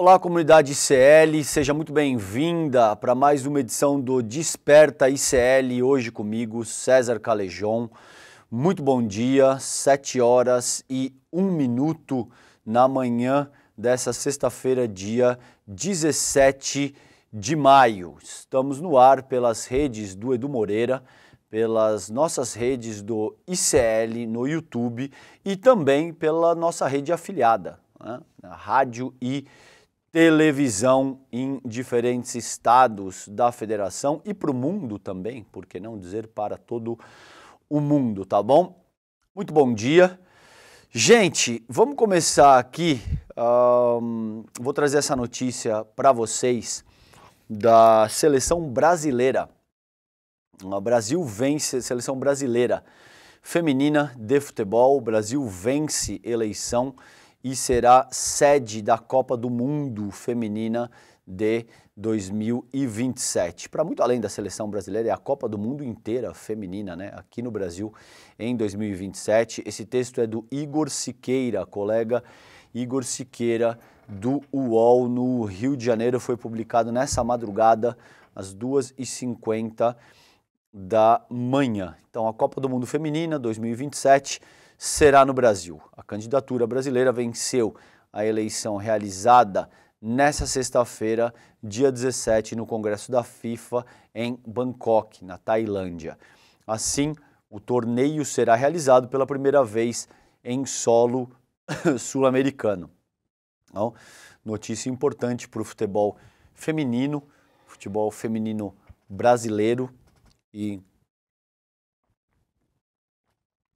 Olá, comunidade ICL, seja muito bem-vinda para mais uma edição do Desperta ICL. Hoje comigo, César Calejon. Muito bom dia, 7 horas e 1 minuto na manhã dessa sexta-feira, dia 17 de maio. Estamos no ar pelas redes do Edu Moreira, pelas nossas redes do ICL no YouTube e também pela nossa rede afiliada, né? Rádio e televisão em diferentes estados da federação e para o mundo também, por que não dizer para todo o mundo, tá bom? Muito bom dia. Gente, vamos começar aqui. Um, vou trazer essa notícia para vocês da seleção brasileira. O Brasil vence seleção brasileira feminina de futebol. O Brasil vence eleição e será sede da Copa do Mundo Feminina de 2027. Para muito além da seleção brasileira, é a Copa do Mundo inteira feminina, né? Aqui no Brasil em 2027. Esse texto é do Igor Siqueira, colega Igor Siqueira do UOL no Rio de Janeiro. Foi publicado nessa madrugada, às 2h50 da manhã. Então, a Copa do Mundo Feminina 2027 será no Brasil. A candidatura brasileira venceu a eleição realizada nessa sexta-feira, dia 17, no Congresso da FIFA em Bangkok, na Tailândia. Assim, o torneio será realizado pela primeira vez em solo sul-americano. Então, notícia importante para o futebol feminino, futebol feminino brasileiro e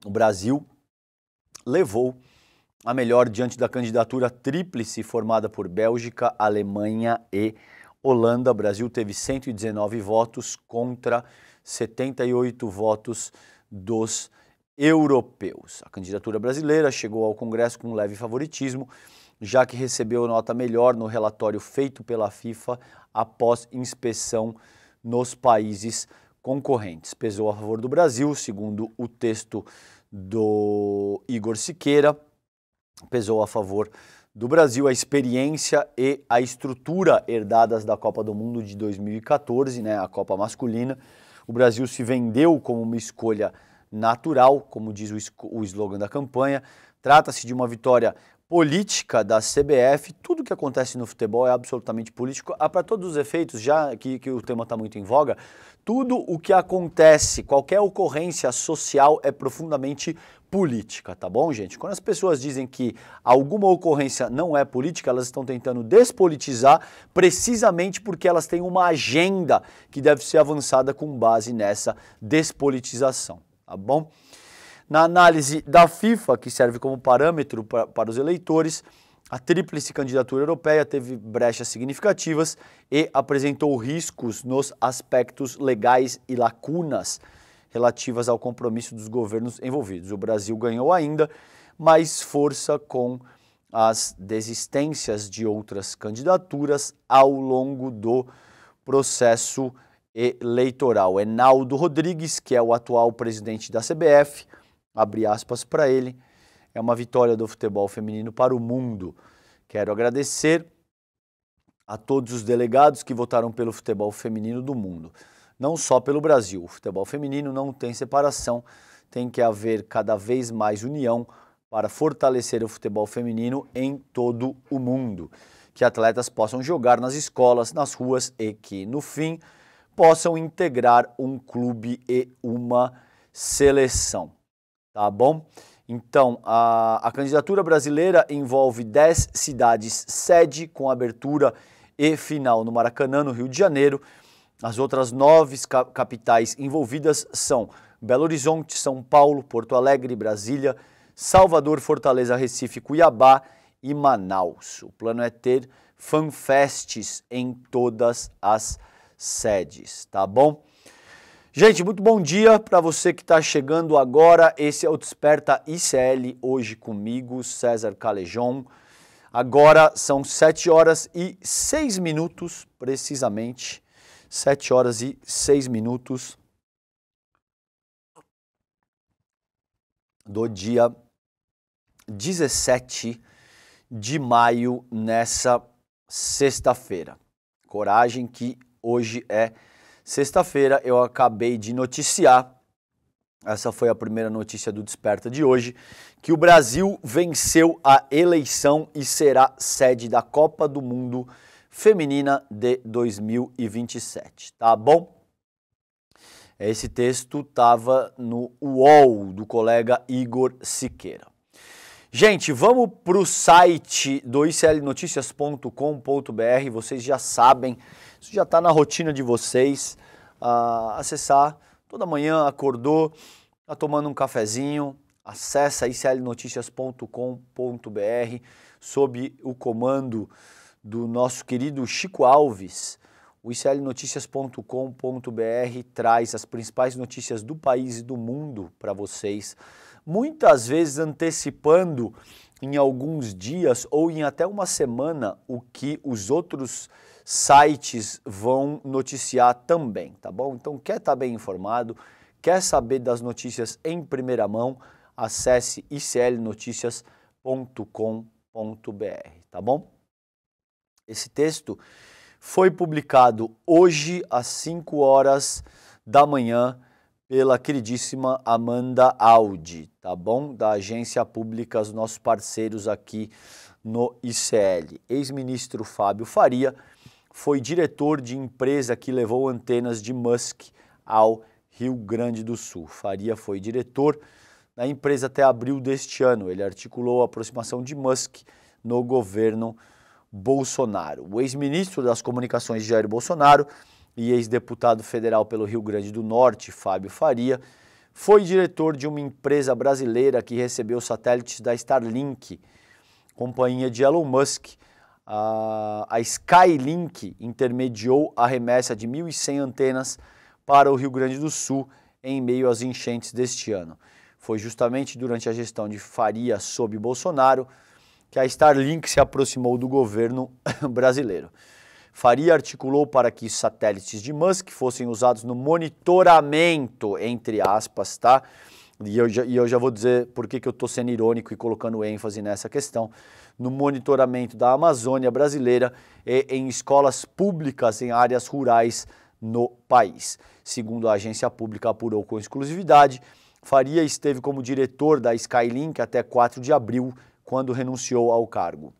o Brasil levou a melhor diante da candidatura tríplice formada por Bélgica, Alemanha e Holanda. O Brasil teve 119 votos contra 78 votos dos europeus. A candidatura brasileira chegou ao Congresso com um leve favoritismo, já que recebeu nota melhor no relatório feito pela FIFA após inspeção nos países concorrentes. Pesou a favor do Brasil, segundo o texto do Igor Siqueira pesou a favor do Brasil a experiência e a estrutura herdadas da Copa do Mundo de 2014, né, a Copa masculina. O Brasil se vendeu como uma escolha natural, como diz o, o slogan da campanha. Trata-se de uma vitória política da CBF, tudo que acontece no futebol é absolutamente político. Ah, Para todos os efeitos, já que, que o tema está muito em voga, tudo o que acontece, qualquer ocorrência social é profundamente política, tá bom, gente? Quando as pessoas dizem que alguma ocorrência não é política, elas estão tentando despolitizar precisamente porque elas têm uma agenda que deve ser avançada com base nessa despolitização, tá bom? Na análise da FIFA, que serve como parâmetro para, para os eleitores, a tríplice candidatura europeia teve brechas significativas e apresentou riscos nos aspectos legais e lacunas relativas ao compromisso dos governos envolvidos. O Brasil ganhou ainda mais força com as desistências de outras candidaturas ao longo do processo eleitoral. Enaldo Rodrigues, que é o atual presidente da CBF, abre aspas para ele, é uma vitória do futebol feminino para o mundo. Quero agradecer a todos os delegados que votaram pelo futebol feminino do mundo, não só pelo Brasil. O futebol feminino não tem separação, tem que haver cada vez mais união para fortalecer o futebol feminino em todo o mundo. Que atletas possam jogar nas escolas, nas ruas e que, no fim, possam integrar um clube e uma seleção tá bom? Então, a, a candidatura brasileira envolve 10 cidades sede, com abertura e final no Maracanã, no Rio de Janeiro. As outras nove capitais envolvidas são Belo Horizonte, São Paulo, Porto Alegre, Brasília, Salvador, Fortaleza, Recife, Cuiabá e Manaus. O plano é ter fanfests em todas as sedes, tá bom? Gente, muito bom dia para você que está chegando agora. Esse é o Desperta ICL, hoje comigo, César Calejon. Agora são 7 horas e 6 minutos, precisamente. 7 horas e 6 minutos do dia 17 de maio, nessa sexta-feira. Coragem que hoje é Sexta-feira eu acabei de noticiar, essa foi a primeira notícia do Desperta de hoje, que o Brasil venceu a eleição e será sede da Copa do Mundo Feminina de 2027, tá bom? Esse texto estava no UOL do colega Igor Siqueira. Gente, vamos para o site do iclnoticias.com.br, vocês já sabem, isso já está na rotina de vocês, uh, acessar toda manhã, acordou, está tomando um cafezinho, acessa iclnoticias.com.br sob o comando do nosso querido Chico Alves. O iclnoticias.com.br traz as principais notícias do país e do mundo para vocês muitas vezes antecipando em alguns dias ou em até uma semana o que os outros sites vão noticiar também, tá bom? Então quer estar tá bem informado, quer saber das notícias em primeira mão, acesse iclnoticias.com.br, tá bom? Esse texto foi publicado hoje às 5 horas da manhã pela queridíssima Amanda Aldi, tá bom? Da Agência os nossos parceiros aqui no ICL. Ex-ministro Fábio Faria foi diretor de empresa que levou antenas de Musk ao Rio Grande do Sul. Faria foi diretor da empresa até abril deste ano. Ele articulou a aproximação de Musk no governo Bolsonaro. O ex-ministro das Comunicações Jair Bolsonaro e ex-deputado federal pelo Rio Grande do Norte, Fábio Faria, foi diretor de uma empresa brasileira que recebeu satélites da Starlink, companhia de Elon Musk. A, Skylink intermediou a remessa de 1.100 antenas para o Rio Grande do Sul em meio às enchentes deste ano. Foi justamente durante a gestão de Faria sob Bolsonaro que a Starlink se aproximou do governo brasileiro. Faria articulou para que satélites de Musk fossem usados no monitoramento, entre aspas, tá? E eu, já, e eu já vou dizer por que eu estou sendo irônico e colocando ênfase nessa questão, no monitoramento da Amazônia brasileira e em escolas públicas em áreas rurais no país. Segundo a agência pública apurou com exclusividade, Faria esteve como diretor da Skylink até 4 de abril, quando renunciou ao cargo.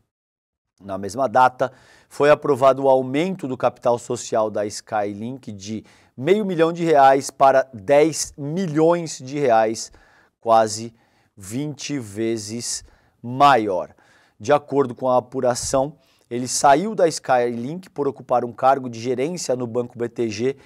Na mesma data, foi aprovado o aumento do capital social da Skylink de meio milhão de reais para 10 milhões de reais, quase 20 vezes maior. De acordo com a apuração, ele saiu da Skylink por ocupar um cargo de gerência no banco BTG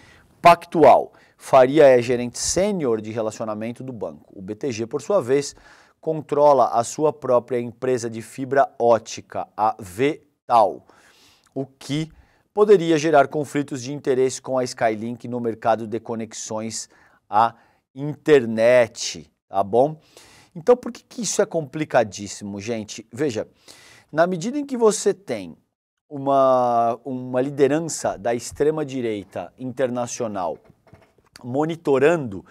Pactual. Faria é gerente sênior de relacionamento do banco. O BTG, por sua vez, controla a sua própria empresa de fibra ótica, a Vetal, o que poderia gerar conflitos de interesse com a Skylink no mercado de conexões à internet, tá bom? Então, por que, que isso é complicadíssimo, gente? Veja, na medida em que você tem uma, uma liderança da extrema-direita internacional monitorando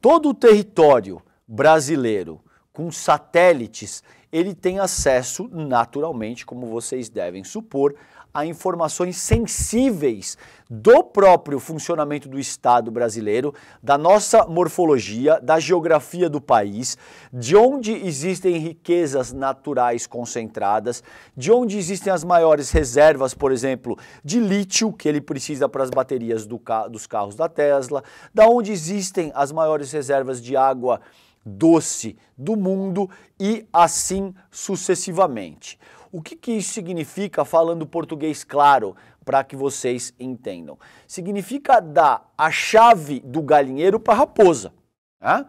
todo o território brasileiro com satélites, ele tem acesso, naturalmente, como vocês devem supor, a informações sensíveis do próprio funcionamento do Estado brasileiro, da nossa morfologia, da geografia do país, de onde existem riquezas naturais concentradas, de onde existem as maiores reservas, por exemplo, de lítio, que ele precisa para as baterias do ca dos carros da Tesla, da onde existem as maiores reservas de água doce do mundo e assim sucessivamente. O que, que isso significa falando português claro para que vocês entendam? Significa dar a chave do galinheiro para a raposa. Né?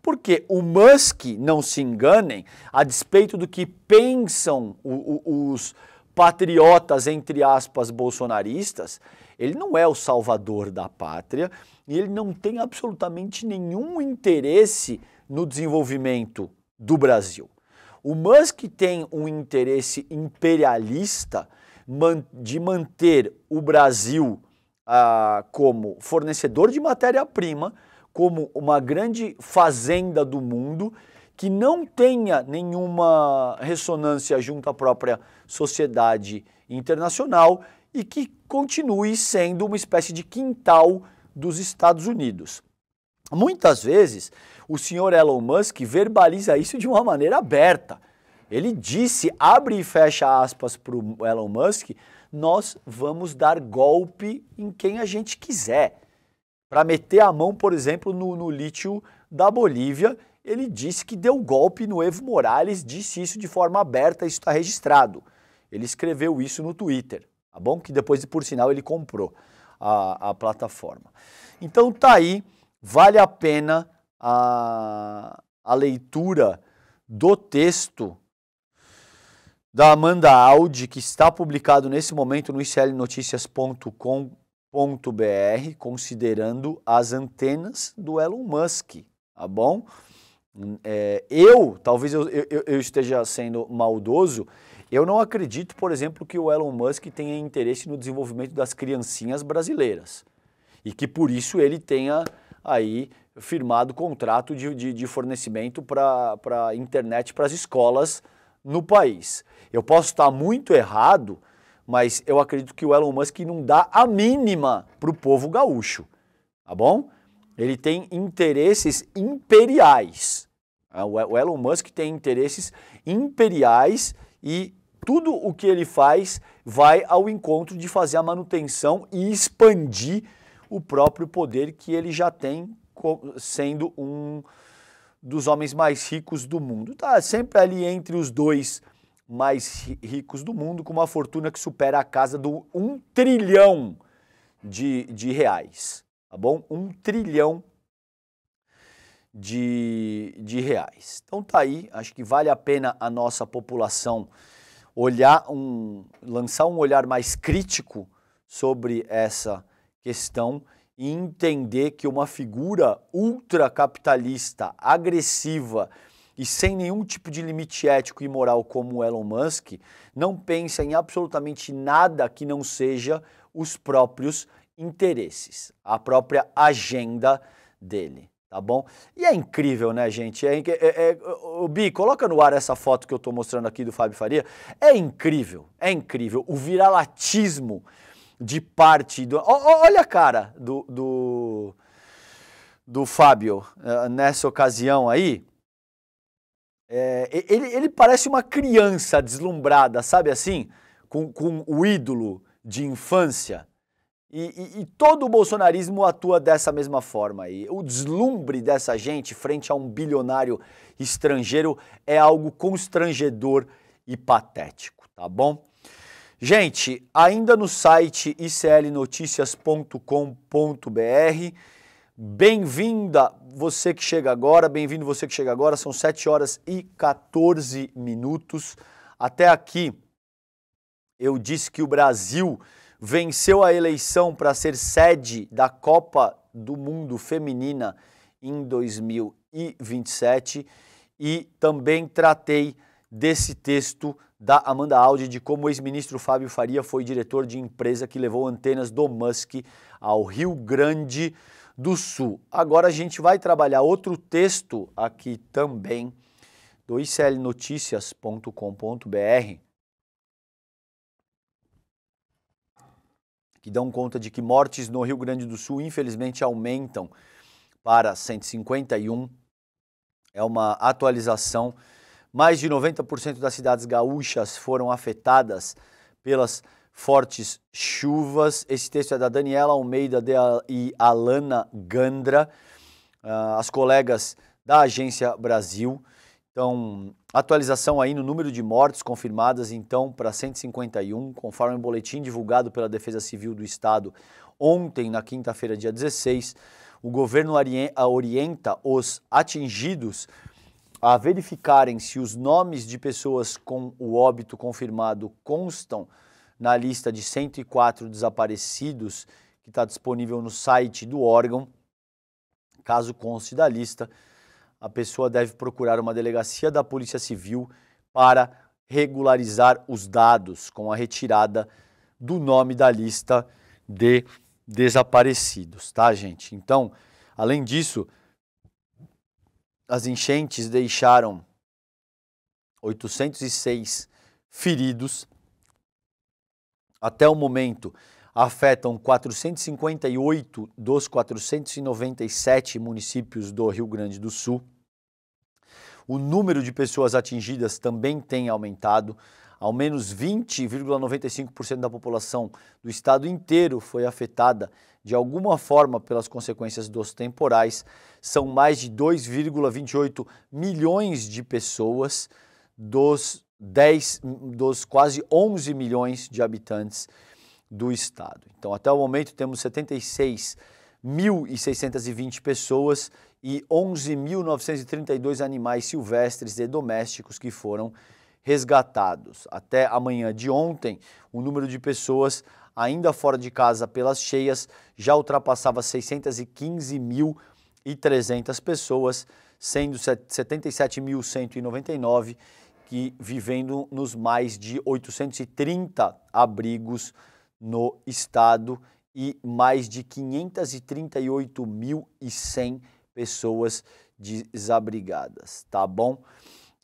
Porque o Musk, não se enganem, a despeito do que pensam o, o, os patriotas, entre aspas, bolsonaristas, ele não é o salvador da pátria e ele não tem absolutamente nenhum interesse no desenvolvimento do Brasil. O Musk tem um interesse imperialista de manter o Brasil ah, como fornecedor de matéria-prima, como uma grande fazenda do mundo que não tenha nenhuma ressonância junto à própria sociedade internacional e que continue sendo uma espécie de quintal dos Estados Unidos. Muitas vezes o senhor Elon Musk verbaliza isso de uma maneira aberta. Ele disse, abre e fecha aspas para o Elon Musk, nós vamos dar golpe em quem a gente quiser. Para meter a mão, por exemplo, no, no lítio da Bolívia, ele disse que deu golpe no Evo Morales, disse isso de forma aberta, isso está registrado. Ele escreveu isso no Twitter, tá bom? Que depois, por sinal, ele comprou a, a plataforma. Então tá aí vale a pena a, a leitura do texto da Amanda Aldi, que está publicado nesse momento no iclnoticias.com.br, considerando as antenas do Elon Musk, tá bom? É, eu, talvez eu, eu, eu, esteja sendo maldoso, eu não acredito, por exemplo, que o Elon Musk tenha interesse no desenvolvimento das criancinhas brasileiras e que por isso ele tenha aí firmado contrato de, de, de fornecimento para a internet para as escolas no país. Eu posso estar muito errado, mas eu acredito que o Elon Musk não dá a mínima para o povo gaúcho, tá bom? Ele tem interesses imperiais. É, o Elon Musk tem interesses imperiais e tudo o que ele faz vai ao encontro de fazer a manutenção e expandir o próprio poder que ele já tem sendo um dos homens mais ricos do mundo. Tá sempre ali entre os dois mais ricos do mundo, com uma fortuna que supera a casa do um trilhão de, de reais. Tá bom? um trilhão de, de reais. Então tá aí, acho que vale a pena a nossa população olhar um, lançar um olhar mais crítico sobre essa questão e entender que uma figura ultracapitalista, agressiva e sem nenhum tipo de limite ético e moral como Elon Musk, não pensa em absolutamente nada que não seja os próprios interesses, a própria agenda dele, tá bom? E é incrível, né, gente? É, é, é, o Bi, coloca no ar essa foto que eu estou mostrando aqui do Fábio Faria. É incrível, é incrível. O viralatismo de parte do. Olha a cara do, do, do Fábio eh, nessa ocasião aí. É, ele, ele parece uma criança deslumbrada, sabe assim? Com, com o ídolo de infância. E, e, e, todo o bolsonarismo atua dessa mesma forma. aí. o deslumbre dessa gente frente a um bilionário estrangeiro é algo constrangedor e patético, tá bom? Gente, ainda no site iclnoticias.com.br, bem-vinda você que chega agora, bem-vindo você que chega agora, são 7 horas e 14 minutos. Até aqui, eu disse que o Brasil venceu a eleição para ser sede da Copa do Mundo Feminina em 2027 e também tratei desse texto da Amanda Audi de como o ex-ministro Fábio Faria foi diretor de empresa que levou antenas do Musk ao Rio Grande do Sul. Agora a gente vai trabalhar outro texto aqui também do iclnoticias.com.br que dão conta de que mortes no Rio Grande do Sul infelizmente aumentam para 151. É uma atualização mais de 90% das cidades gaúchas foram afetadas pelas fortes chuvas. Esse texto é da Daniela Almeida e Alana Gandra, ah, as colegas da Agência Brasil. Então, atualização aí no número de mortes confirmadas, então, para 151, conforme o boletim divulgado pela Defesa Civil do Estado ontem, na quinta-feira, dia 16. O governo orienta os atingidos a verificarem se os nomes de pessoas com o óbito confirmado constam na lista de 104 desaparecidos que está disponível no site do órgão. Caso conste da lista, a pessoa deve procurar uma delegacia da Polícia Civil para regularizar os dados com a retirada do nome da lista de desaparecidos, tá, gente? Então, além disso, as enchentes deixaram 806 feridos. Até o momento, afetam 458 dos 497 municípios do Rio Grande do Sul. O número de pessoas atingidas também tem aumentado. Ao menos 20,95% da população do estado inteiro foi afetada de alguma forma pelas consequências dos temporais. São mais de 2,28 milhões de pessoas dos 10 dos quase 11 milhões de habitantes do estado. Então, até o momento temos 76.620 pessoas e 11.932 animais silvestres e domésticos que foram resgatados. Até amanhã de ontem, o número de pessoas ainda fora de casa pelas cheias, já ultrapassava 615.300 pessoas, sendo 77.199 que vivendo nos mais de 830 abrigos no estado e mais de 538.100 pessoas desabrigadas, tá bom?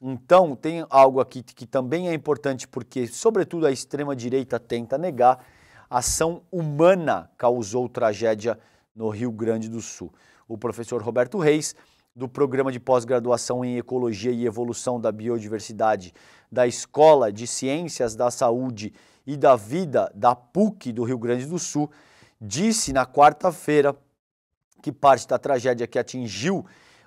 Então, tem algo aqui que também é importante, porque, sobretudo, a extrema-direita tenta negar, ação humana causou tragédia no Rio Grande do Sul. O professor Roberto Reis, do Programa de Pós-Graduação em Ecologia e Evolução da Biodiversidade da Escola de Ciências da Saúde e da Vida da PUC do Rio Grande do Sul, disse na quarta-feira que parte da tragédia que atingiu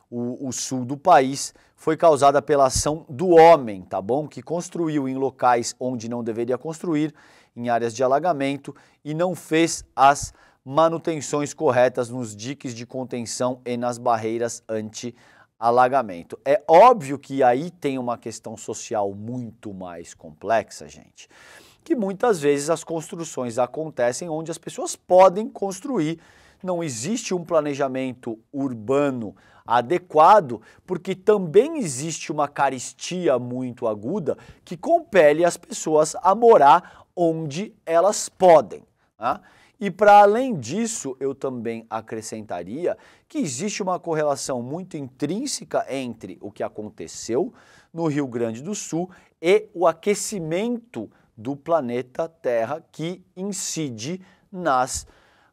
o, o, sul do país foi causada pela ação do homem, tá bom? Que construiu em locais onde não deveria construir em áreas de alagamento e não fez as manutenções corretas nos diques de contenção e nas barreiras anti-alagamento. É óbvio que aí tem uma questão social muito mais complexa, gente, que muitas vezes as construções acontecem onde as pessoas podem construir não existe um planejamento urbano adequado, porque também existe uma caristia muito aguda que compele as pessoas a morar onde elas podem. Né? E para além disso, eu também acrescentaria que existe uma correlação muito intrínseca entre o que aconteceu no Rio Grande do Sul e o aquecimento do planeta Terra que incide nas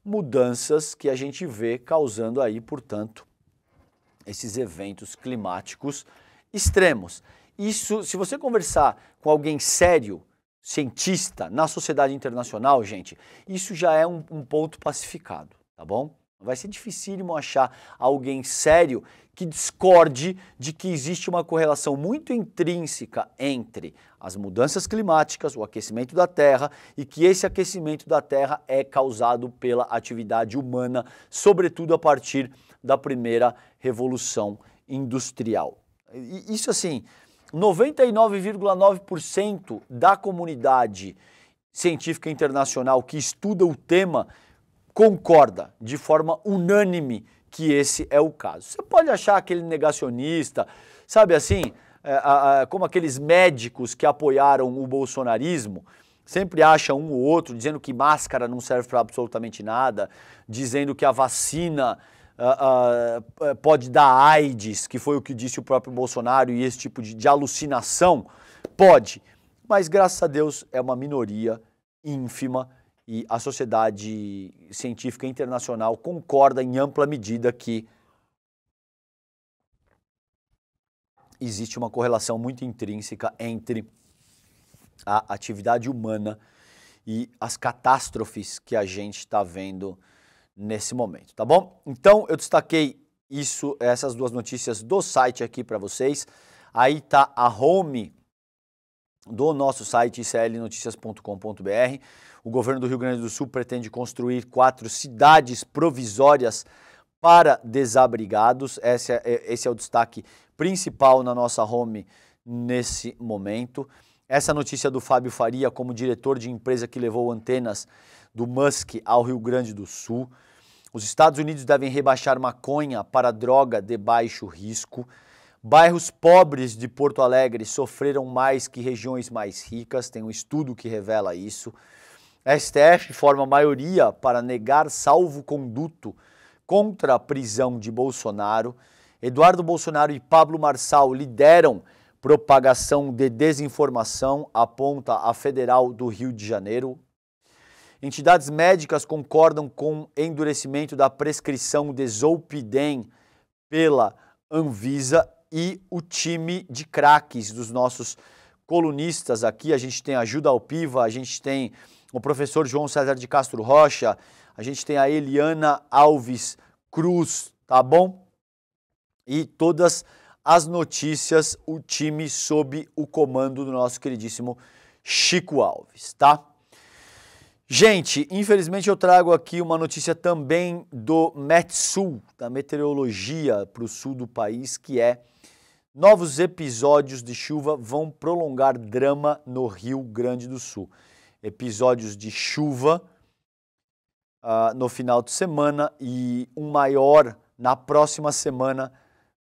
mudanças que a gente vê causando aí, portanto, esses eventos climáticos extremos. Isso, se você conversar com alguém sério cientista na sociedade internacional, gente, isso já é um, um ponto pacificado, tá bom? Vai ser dificílimo achar alguém sério que discorde de que existe uma correlação muito intrínseca entre as mudanças climáticas, o aquecimento da Terra e que esse aquecimento da Terra é causado pela atividade humana, sobretudo a partir da primeira revolução industrial. Isso assim, 99,9% da comunidade científica internacional que estuda o tema concorda de forma unânime que esse é o caso. Você pode achar aquele negacionista, sabe assim, é, como aqueles médicos que apoiaram o bolsonarismo, sempre acha um ou outro dizendo que máscara não serve para absolutamente nada, dizendo que a vacina uh, pode dar AIDS, que foi o que disse o próprio Bolsonaro, e esse tipo de, de alucinação? Pode, mas graças a Deus é uma minoria ínfima e a sociedade científica internacional concorda em ampla medida que existe uma correlação muito intrínseca entre a atividade humana e as catástrofes que a gente está vendo nesse momento, tá bom? Então eu destaquei isso, essas duas notícias do site aqui para vocês. Aí tá a home do nosso site clnoticias.com.br. O governo do Rio Grande do Sul pretende construir quatro cidades provisórias para desabrigados. Esse é, esse é o destaque principal na nossa home nesse momento. Essa notícia do Fábio Faria como diretor de empresa que levou antenas do Musk ao Rio Grande do Sul. Os Estados Unidos devem rebaixar maconha para droga de baixo risco. Bairros pobres de Porto Alegre sofreram mais que regiões mais ricas, tem um estudo que revela isso. A STF forma maioria para negar salvo-conduto contra a prisão de Bolsonaro. Eduardo Bolsonaro e Pablo Marçal lideram propagação de desinformação, aponta a Federal do Rio de Janeiro. Entidades médicas concordam com endurecimento da prescrição de Zolpidem pela Anvisa e o time de craques dos nossos colunistas aqui. A gente tem a Juda Alpiva, a gente tem o professor João César de Castro Rocha, a gente tem a Eliana Alves Cruz, tá bom? E todas as notícias, o time sob o comando do nosso queridíssimo Chico Alves, tá? Gente, infelizmente eu trago aqui uma notícia também do Metsul, da meteorologia para o sul do país, que é novos episódios de chuva vão prolongar drama no Rio Grande do Sul. Episódios de chuva uh, no final de semana e um maior na próxima semana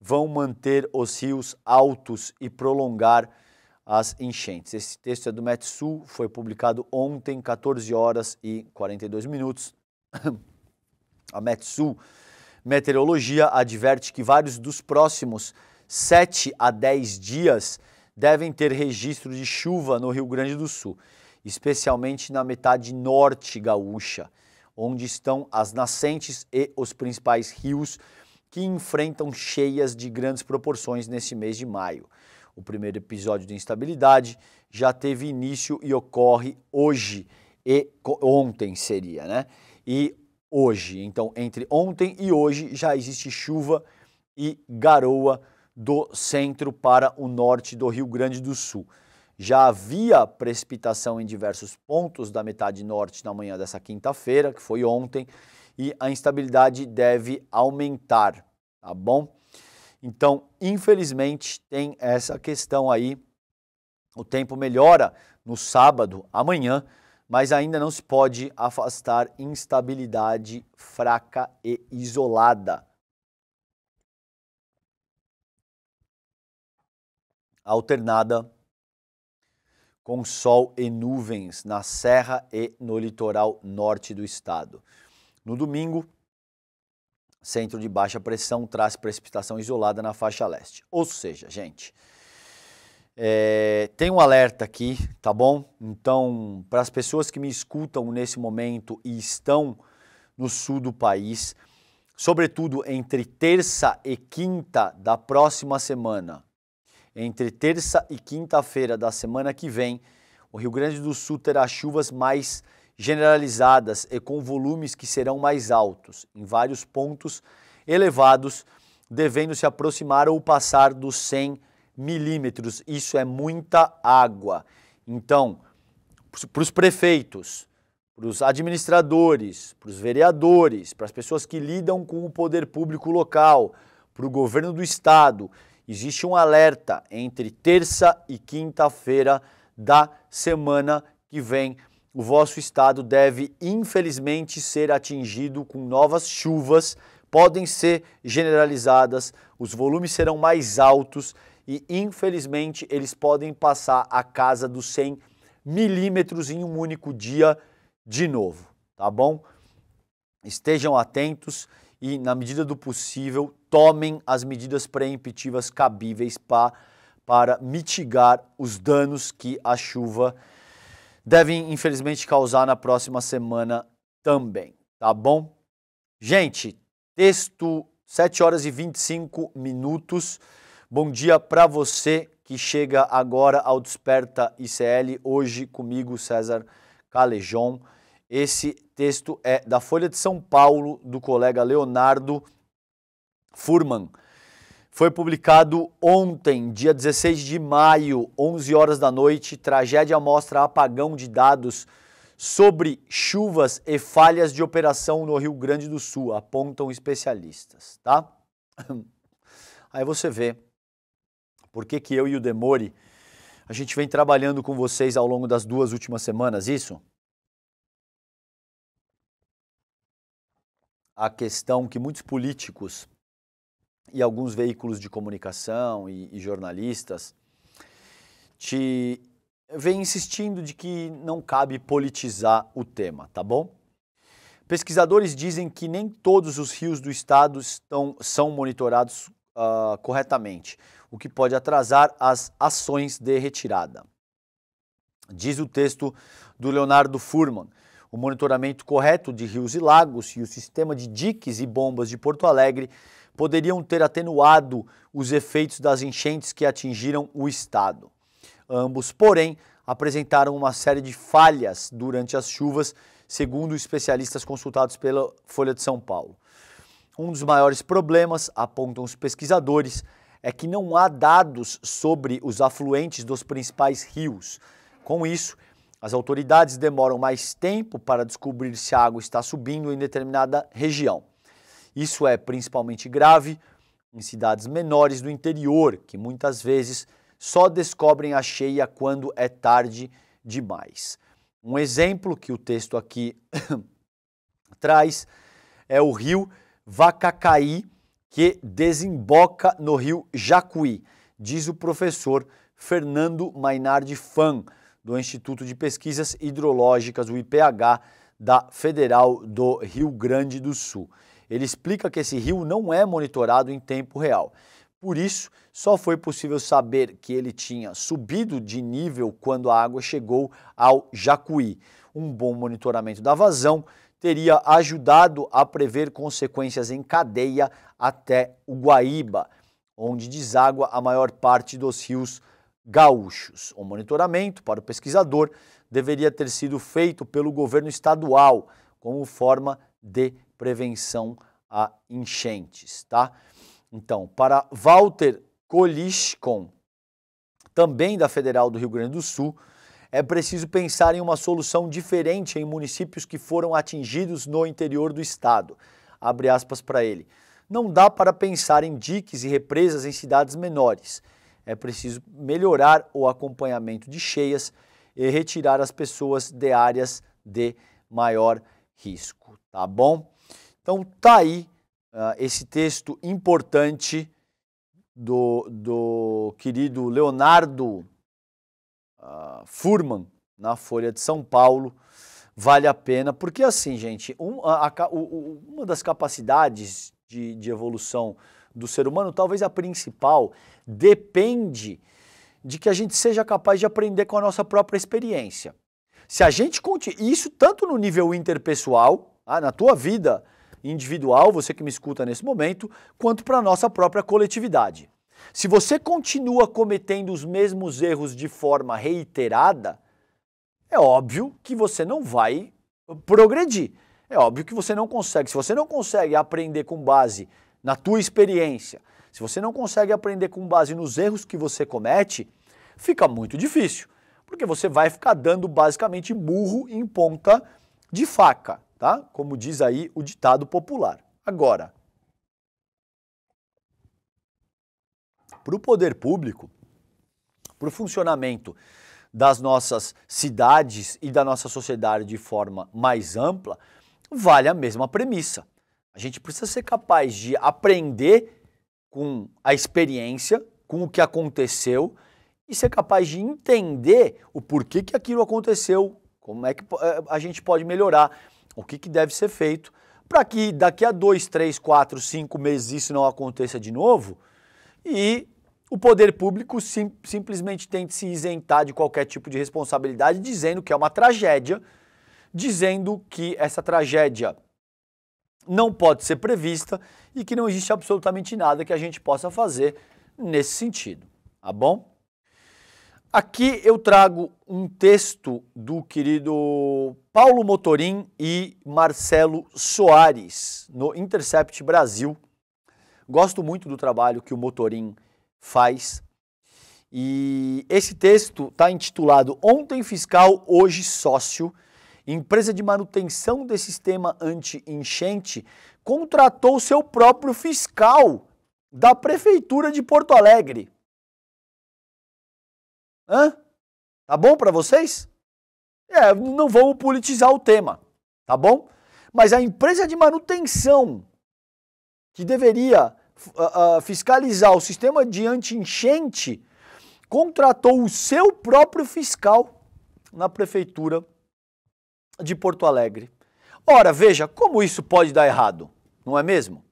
vão manter os rios altos e prolongar as enchentes. Esse texto é do Metsul, foi publicado ontem, 14 horas e 42 minutos. A Metsul Meteorologia adverte que vários dos próximos 7 a 10 dias devem ter registro de chuva no Rio Grande do Sul, especialmente na metade norte gaúcha, onde estão as nascentes e os principais rios que enfrentam cheias de grandes proporções nesse mês de maio. O primeiro episódio de instabilidade já teve início e ocorre hoje e ontem seria, né? E hoje, então entre ontem e hoje já existe chuva e garoa do centro para o norte do Rio Grande do Sul. Já havia precipitação em diversos pontos da metade norte na manhã dessa quinta-feira, que foi ontem, e a instabilidade deve aumentar, tá bom? Então, infelizmente, tem essa questão aí. O tempo melhora no sábado, amanhã, mas ainda não se pode afastar instabilidade fraca e isolada. Alternada com sol e nuvens na serra e no litoral norte do estado. No domingo, Centro de baixa pressão traz precipitação isolada na faixa leste. Ou seja, gente, é, tem um alerta aqui, tá bom? Então, para as pessoas que me escutam nesse momento e estão no sul do país, sobretudo entre terça e quinta da próxima semana, entre terça e quinta-feira da semana que vem, o Rio Grande do Sul terá chuvas mais generalizadas e com volumes que serão mais altos, em vários pontos elevados, devendo se aproximar ou passar dos 100 milímetros. Isso é muita água. Então, para os prefeitos, para os administradores, para os vereadores, para as pessoas que lidam com o poder público local, para o governo do estado, existe um alerta entre terça e quinta-feira da semana que vem o vosso estado deve infelizmente ser atingido com novas chuvas, podem ser generalizadas, os volumes serão mais altos e infelizmente eles podem passar a casa dos 100 milímetros em um único dia de novo, tá bom? Estejam atentos e, na medida do possível, tomem as medidas preemptivas cabíveis pra, para mitigar os danos que a chuva devem infelizmente causar na próxima semana também, tá bom? Gente, texto 7 horas e 25 minutos. Bom dia para você que chega agora ao Desperta ICL, hoje comigo César Calejon. Esse texto é da Folha de São Paulo, do colega Leonardo Furman. Foi publicado ontem, dia 16 de maio, 11 horas da noite, tragédia mostra apagão de dados sobre chuvas e falhas de operação no Rio Grande do Sul, apontam especialistas, tá? Aí você vê por que, que eu e o Demore, a gente vem trabalhando com vocês ao longo das duas últimas semanas, isso? A questão que muitos políticos e alguns veículos de comunicação e, e jornalistas te vem insistindo de que não cabe politizar o tema, tá bom? Pesquisadores dizem que nem todos os rios do estado estão, são monitorados uh, corretamente, o que pode atrasar as ações de retirada. Diz o texto do Leonardo Furman. O monitoramento correto de rios e lagos e o sistema de diques e bombas de Porto Alegre poderiam ter atenuado os efeitos das enchentes que atingiram o estado. Ambos, porém, apresentaram uma série de falhas durante as chuvas, segundo especialistas consultados pela Folha de São Paulo. Um dos maiores problemas, apontam os pesquisadores, é que não há dados sobre os afluentes dos principais rios. Com isso, as autoridades demoram mais tempo para descobrir se a água está subindo em determinada região. Isso é principalmente grave em cidades menores do interior, que muitas vezes só descobrem a cheia quando é tarde demais. Um exemplo que o texto aqui traz é o rio Vacacaí, que desemboca no rio Jacuí, diz o professor Fernando Mainardi Fan, do Instituto de Pesquisas Hidrológicas, o IPH, da Federal do Rio Grande do Sul. Ele explica que esse rio não é monitorado em tempo real. Por isso, só foi possível saber que ele tinha subido de nível quando a água chegou ao Jacuí. Um bom monitoramento da vazão teria ajudado a prever consequências em cadeia até o Guaíba, onde deságua a maior parte dos rios gaúchos. O monitoramento, para o pesquisador, deveria ter sido feito pelo governo estadual como forma de prevenção a enchentes, tá? Então, para Walter Kolischkon, também da Federal do Rio Grande do Sul, é preciso pensar em uma solução diferente em municípios que foram atingidos no interior do estado. Abre aspas para ele. Não dá para pensar em diques e represas em cidades menores. É preciso melhorar o acompanhamento de cheias e retirar as pessoas de áreas de maior risco, tá bom? Então tá aí uh, esse texto importante do, do querido Leonardo uh, Furman na Folha de São Paulo. Vale a pena, porque assim, gente, um, a, a, o, uma das capacidades de, de evolução do ser humano, talvez a principal, depende de que a gente seja capaz de aprender com a nossa própria experiência. Se a gente continua, isso tanto no nível interpessoal, ah, na tua vida individual, você que me escuta nesse momento, quanto para a nossa própria coletividade. Se você continua cometendo os mesmos erros de forma reiterada, é óbvio que você não vai progredir. É óbvio que você não consegue. Se você não consegue aprender com base na tua experiência, se você não consegue aprender com base nos erros que você comete, fica muito difícil, porque você vai ficar dando basicamente burro em ponta de faca tá? Como diz aí o ditado popular. Agora, para o poder público, para o funcionamento das nossas cidades e da nossa sociedade de forma mais ampla, vale a mesma premissa. A gente precisa ser capaz de aprender com a experiência, com o que aconteceu e ser capaz de entender o porquê que aquilo aconteceu, como é que eh, a gente pode melhorar o que, que deve ser feito para que daqui a dois, três, quatro, cinco meses isso não aconteça de novo e o poder público sim, simplesmente tente se isentar de qualquer tipo de responsabilidade, dizendo que é uma tragédia, dizendo que essa tragédia não pode ser prevista e que não existe absolutamente nada que a gente possa fazer nesse sentido, tá bom? Aqui eu trago um texto do querido Paulo Motorim e Marcelo Soares, no Intercept Brasil. Gosto muito do trabalho que o Motorim faz. E esse texto está intitulado Ontem Fiscal, Hoje Sócio. Empresa de manutenção de sistema anti-enchente contratou seu próprio fiscal da Prefeitura de Porto Alegre. Hã? Tá bom para vocês? É, não vamos politizar o tema, tá bom? Mas a empresa de manutenção que deveria uh, fiscalizar o sistema de anti-enchente contratou o seu próprio fiscal na prefeitura de Porto Alegre. Ora, veja como isso pode dar errado, não é mesmo?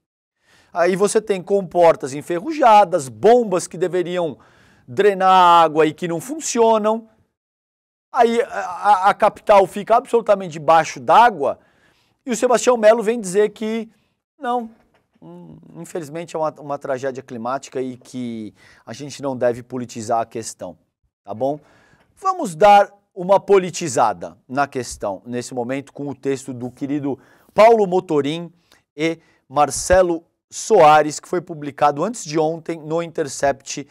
Aí você tem comportas enferrujadas, bombas que deveriam drenar água e que não funcionam. Aí a, a capital fica absolutamente debaixo d'água e o Sebastião Melo vem dizer que não, hum, infelizmente é uma, uma tragédia climática e que a gente não deve politizar a questão, tá bom? Vamos dar uma politizada na questão, nesse momento, com o texto do querido Paulo Motorim e Marcelo Soares, que foi publicado antes de ontem no Intercept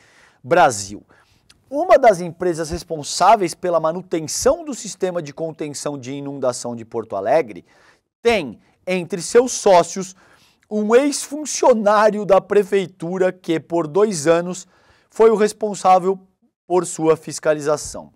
Brasil. Uma das empresas responsáveis pela manutenção do sistema de contenção de inundação de Porto Alegre tem entre seus sócios um ex-funcionário da prefeitura que, por dois anos, foi o responsável por sua fiscalização.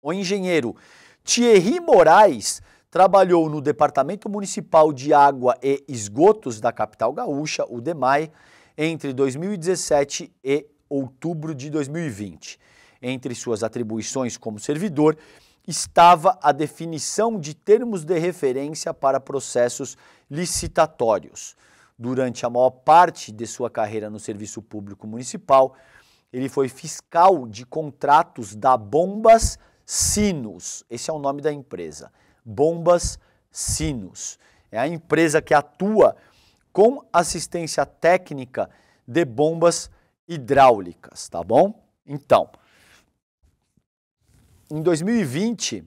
O engenheiro Thierry Moraes trabalhou no Departamento Municipal de Água e Esgotos da capital gaúcha, o DEMAI, entre 2017 e outubro de 2020. Entre suas atribuições como servidor, estava a definição de termos de referência para processos licitatórios. Durante a maior parte de sua carreira no Serviço Público Municipal, ele foi fiscal de contratos da Bombas Sinos. Esse é o nome da empresa. Bombas Sinos. É a empresa que atua com assistência técnica de bombas hidráulicas, tá bom? Então, em 2020,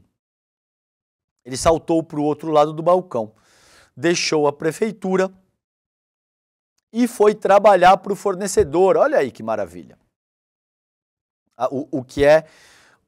ele saltou para o outro lado do balcão, deixou a prefeitura e foi trabalhar para o fornecedor. Olha aí que maravilha. O, o que é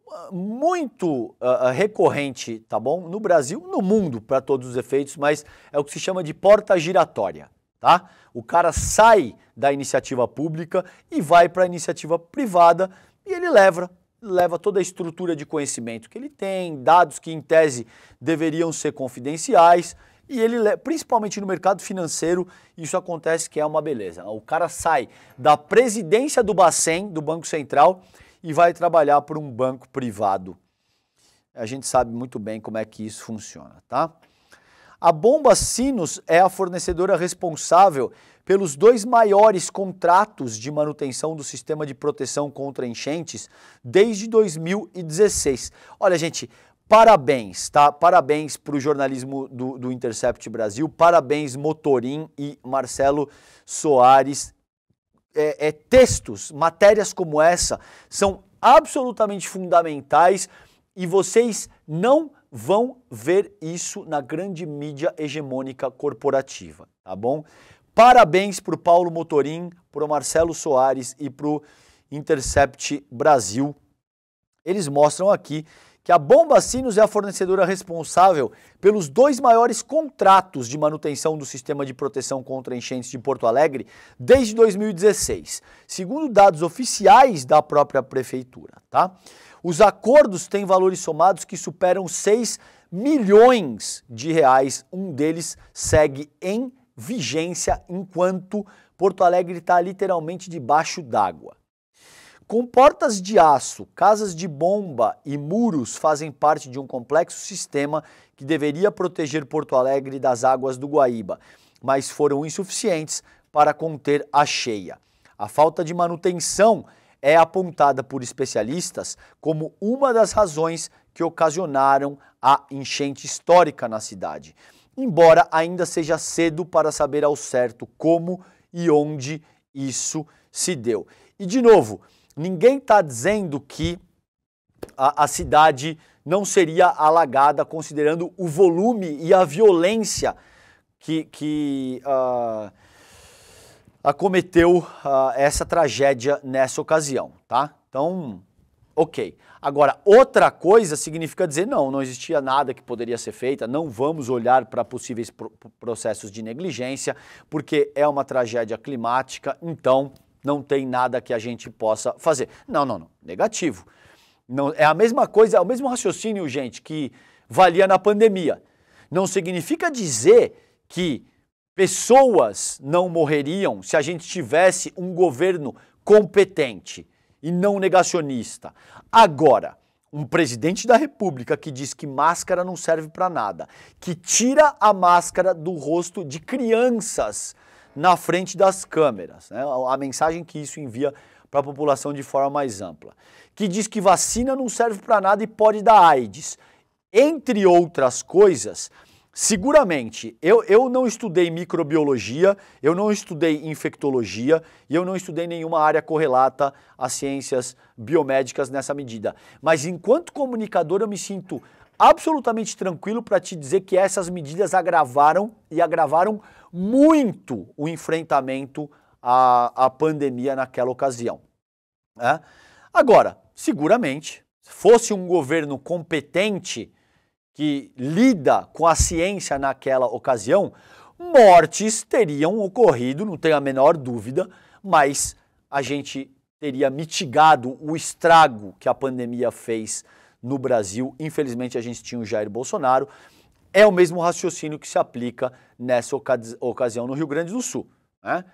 ah, muito uh, recorrente, tá bom? No Brasil, no mundo, para todos os efeitos, mas é o que se chama de porta giratória tá? O cara sai da iniciativa pública e vai para a iniciativa privada e ele leva leva toda a estrutura de conhecimento que ele tem, dados que em tese deveriam ser confidenciais, e ele, principalmente no mercado financeiro, isso acontece que é uma beleza. O cara sai da presidência do Bacen, do Banco Central, e vai trabalhar para um banco privado. A gente sabe muito bem como é que isso funciona, tá? A bomba Sinus é a fornecedora responsável pelos dois maiores contratos de manutenção do sistema de proteção contra enchentes desde 2016. Olha, gente, parabéns, tá? Parabéns para o jornalismo do, do Intercept Brasil, parabéns Motorim e Marcelo Soares. É, é, textos, matérias como essa são absolutamente fundamentais e vocês não vão ver isso na grande mídia hegemônica corporativa, tá bom? Parabéns para o Paulo Motorim, para o Marcelo Soares e para o Intercept Brasil. Eles mostram aqui que a Bomba Sinus é a fornecedora responsável pelos dois maiores contratos de manutenção do sistema de proteção contra enchentes de Porto Alegre desde 2016, segundo dados oficiais da própria prefeitura, tá? Os acordos têm valores somados que superam 6 milhões de reais. Um deles segue em vigência enquanto Porto Alegre está literalmente debaixo d'água. Com portas de aço, casas de bomba e muros fazem parte de um complexo sistema que deveria proteger Porto Alegre das águas do Guaíba, mas foram insuficientes para conter a cheia. A falta de manutenção é apontada por especialistas como uma das razões que ocasionaram a enchente histórica na cidade, embora ainda seja cedo para saber ao certo como e onde isso se deu. E de novo, ninguém está dizendo que a, a cidade não seria alagada, considerando o volume e a violência que, que uh, acometeu uh, essa tragédia nessa ocasião, tá? Então, ok. Agora, outra coisa significa dizer não, não existia nada que poderia ser feita, não vamos olhar para possíveis pro processos de negligência, porque é uma tragédia climática, então não tem nada que a gente possa fazer. Não, não, não. Negativo. Não, é a mesma coisa, é o mesmo raciocínio, gente, que valia na pandemia. Não significa dizer que Pessoas não morreriam se a gente tivesse um governo competente e não negacionista. Agora, um presidente da República que diz que máscara não serve para nada, que tira a máscara do rosto de crianças na frente das câmeras, né? a mensagem que isso envia para a população de forma mais ampla, que diz que vacina não serve para nada e pode dar AIDS, entre outras coisas Seguramente, eu, eu não estudei microbiologia, eu não estudei infectologia e eu não estudei nenhuma área correlata às ciências biomédicas nessa medida. Mas enquanto comunicador, eu me sinto absolutamente tranquilo para te dizer que essas medidas agravaram e agravaram muito o enfrentamento à, à pandemia naquela ocasião. Né? Agora, seguramente, se fosse um governo competente que lida com a ciência naquela ocasião, mortes teriam ocorrido, não tenho a menor dúvida, mas a gente teria mitigado o estrago que a pandemia fez no Brasil. Infelizmente, a gente tinha o Jair Bolsonaro. É o mesmo raciocínio que se aplica nessa ocasi ocasião no Rio Grande do Sul. Né?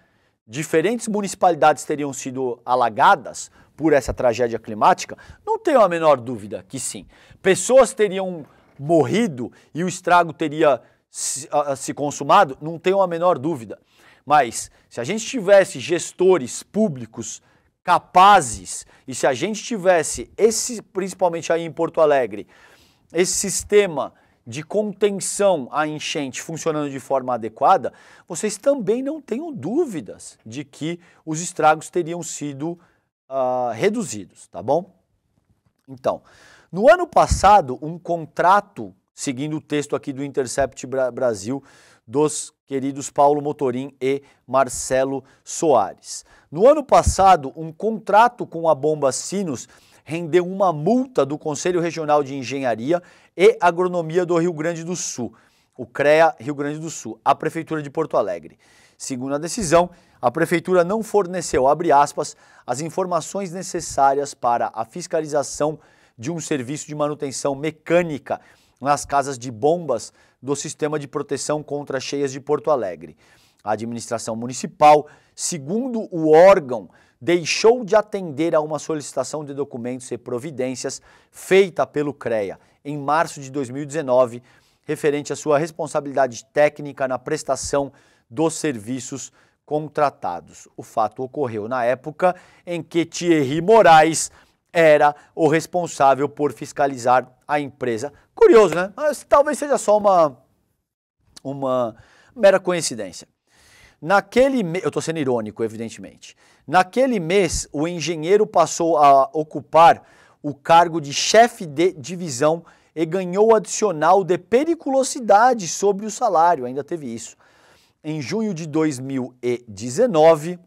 Diferentes municipalidades teriam sido alagadas por essa tragédia climática? Não tenho a menor dúvida que sim. Pessoas teriam morrido e o estrago teria se, a, se consumado? Não tenho a menor dúvida. Mas se a gente tivesse gestores públicos capazes e se a gente tivesse esse, principalmente aí em Porto Alegre, esse sistema de contenção à enchente funcionando de forma adequada, vocês também não tenham dúvidas de que os estragos teriam sido uh, reduzidos, tá bom? Então, no ano passado, um contrato, seguindo o texto aqui do Intercept Brasil, dos queridos Paulo Motorim e Marcelo Soares. No ano passado, um contrato com a bomba Sinos rendeu uma multa do Conselho Regional de Engenharia e Agronomia do Rio Grande do Sul, o CREA Rio Grande do Sul, à Prefeitura de Porto Alegre. Segundo a decisão, a Prefeitura não forneceu, aspas, as informações necessárias para a fiscalização de um serviço de manutenção mecânica nas casas de bombas do Sistema de Proteção contra Cheias de Porto Alegre. A administração municipal, segundo o órgão, deixou de atender a uma solicitação de documentos e providências feita pelo CREA em março de 2019, referente à sua responsabilidade técnica na prestação dos serviços contratados. O fato ocorreu na época em que Thierry Moraes era o responsável por fiscalizar a empresa. Curioso, né? Mas talvez seja só uma, uma mera coincidência. Naquele mês, eu estou sendo irônico, evidentemente. Naquele mês, o engenheiro passou a ocupar o cargo de chefe de divisão e ganhou adicional de periculosidade sobre o salário, ainda teve isso. Em junho de 2019,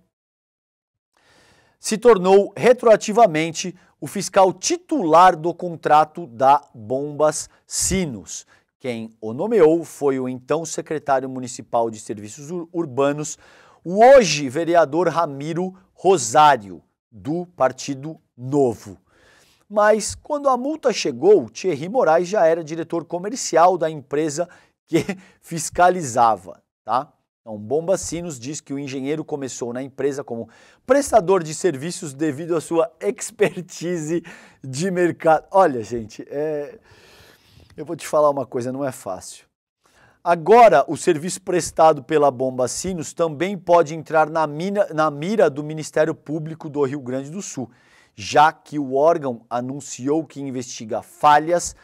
se tornou retroativamente o fiscal titular do contrato da Bombas Sinos. Quem o nomeou foi o então secretário municipal de Serviços Ur Urbanos, o hoje vereador Ramiro Rosário, do Partido Novo. Mas quando a multa chegou, Thierry Moraes já era diretor comercial da empresa que fiscalizava, tá? Então, Bombacinos diz que o engenheiro começou na empresa como prestador de serviços devido à sua expertise de mercado. Olha, gente, é... eu vou te falar uma coisa, não é fácil. Agora, o serviço prestado pela Bombacinos também pode entrar na, mina, na mira do Ministério Público do Rio Grande do Sul, já que o órgão anunciou que investiga falhas